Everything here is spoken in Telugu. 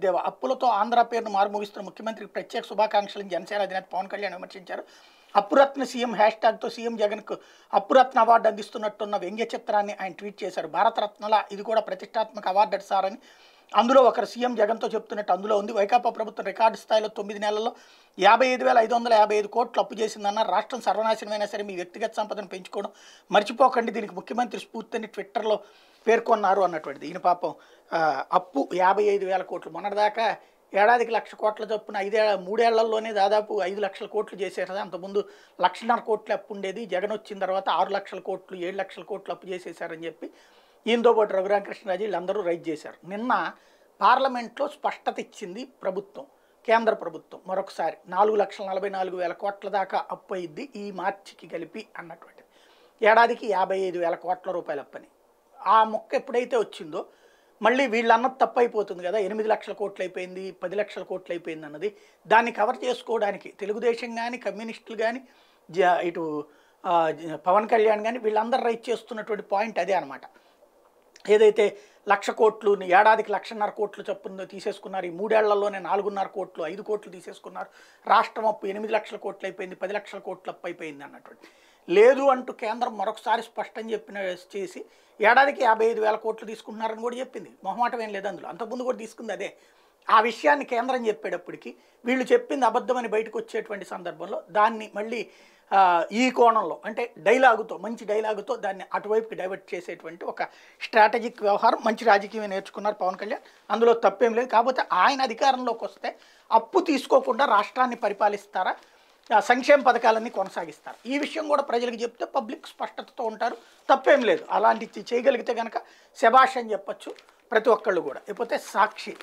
ఎద్దేవ అప్పులతో ఆంధ్ర పేరును మారుమోగిస్తున్న ముఖ్యమంత్రికి ప్రత్యేక శుభాకాంక్షలను జనసేన అధినేత పవన్ కళ్యాణ్ విమర్శించారు అప్పురత్న సీఎం హ్యాష్ ట్యాగ్తో సీఎం జగన్కు అప్పురత్న అవార్డు అందిస్తున్నట్టున్న వ్యంగ్య చిత్రాన్ని ఆయన ట్వీట్ చేశారు భారతరత్నల ఇది కూడా ప్రతిష్టాత్మక అవార్డు అడిసారని అందులో ఒకరు సీఎం జగన్తో చెప్తున్నట్టు అందులో ఉంది వైకాపా ప్రభుత్వం రికార్డు స్థాయిలో తొమ్మిది నెలల్లో యాభై ఐదు వేల ఐదు వందల యాభై ఐదు కోట్లు అప్పు చేసిందన్న రాష్ట్రం సర్వనాశనమైనా సరే మీ వ్యక్తిగత సంపదను పెంచుకోవడం మర్చిపోకండి దీనికి ముఖ్యమంత్రి స్ఫూర్తిని ట్విట్టర్లో పేర్కొన్నారు అన్నటువంటిది ఈయన పాపం అప్పు యాభై ఐదు వేల కోట్లు మొన్నటిదాకా ఏడాదికి లక్ష కోట్ల చొప్పున ఐదే మూడేళ్లలోనే దాదాపు ఐదు లక్షల కోట్లు చేశారు అంతకుముందు లక్షన్నర కోట్లు అప్పు ఉండేది జగన్ వచ్చిన తర్వాత ఆరు లక్షల కోట్లు ఏడు లక్షల కోట్లు అప్పు చేసేశారని చెప్పి ఈయనతో పాటు రఘురామకృష్ణరాజు వీళ్ళందరూ రైట్ చేశారు నిన్న పార్లమెంట్లో స్పష్టత ఇచ్చింది ప్రభుత్వం కేంద్ర ప్రభుత్వం మరొకసారి నాలుగు లక్షల నలభై నాలుగు వేల కోట్ల దాకా అప్పు అయింది ఈ మార్చికి కలిపి అన్నటువంటిది ఏడాదికి యాభై ఐదు వేల కోట్ల రూపాయలు అప్పని ఆ మొక్క ఎప్పుడైతే వచ్చిందో మళ్ళీ వీళ్ళు అన్నది తప్పైపోతుంది కదా ఎనిమిది లక్షల కోట్లు అయిపోయింది పది లక్షల కోట్లు అయిపోయింది అన్నది దాన్ని కవర్ చేసుకోవడానికి తెలుగుదేశం కానీ కమ్యూనిస్టులు కానీ ఇటు పవన్ కళ్యాణ్ కానీ వీళ్ళందరూ రైట్ చేస్తున్నటువంటి పాయింట్ అదే అనమాట ఏదైతే లక్ష కోట్లు ఏడాదికి లక్షన్నర కోట్లు చొప్పున తీసేసుకున్నారు ఈ మూడేళ్లలోనే నాలుగున్నర కోట్లు ఐదు కోట్లు తీసేసుకున్నారు రాష్ట్రం అప్పు ఎనిమిది లక్షల కోట్లు అయిపోయింది పది లక్షల కోట్లు అప్పు అయిపోయింది అన్నటువంటి లేదు అంటూ కేంద్రం మరొకసారి స్పష్టం చెప్పిన చేసి ఏడాదికి యాభై ఐదు వేల కోట్లు తీసుకుంటున్నారని కూడా చెప్పింది మొహమాటం ఏం లేదు అందులో అంతకుముందు కూడా తీసుకుంది అదే ఆ విషయాన్ని కేంద్రం చెప్పేటప్పటికి వీళ్ళు చెప్పింది అబద్ధమని బయటకు వచ్చేటువంటి సందర్భంలో దాన్ని మళ్ళీ ఈ కోణంలో అంటే డైలాగుతో మంచి డైలాగుతో దాన్ని అటువైపుకి డైవర్ట్ చేసేటువంటి ఒక స్ట్రాటజిక్ వ్యవహారం మంచి రాజకీయం నేర్చుకున్నారు పవన్ కళ్యాణ్ అందులో తప్పేం లేదు కాకపోతే ఆయన అధికారంలోకి వస్తే అప్పు తీసుకోకుండా రాష్ట్రాన్ని పరిపాలిస్తారా సంక్షేమ పథకాలన్నీ కొనసాగిస్తారు ఈ విషయం కూడా ప్రజలకు చెప్తే పబ్లిక్ స్పష్టతతో ఉంటారు తప్పేం లేదు అలాంటి చేయగలిగితే కనుక శభాష్ అని చెప్పచ్చు ప్రతి ఒక్కళ్ళు కూడా లేకపోతే సాక్షి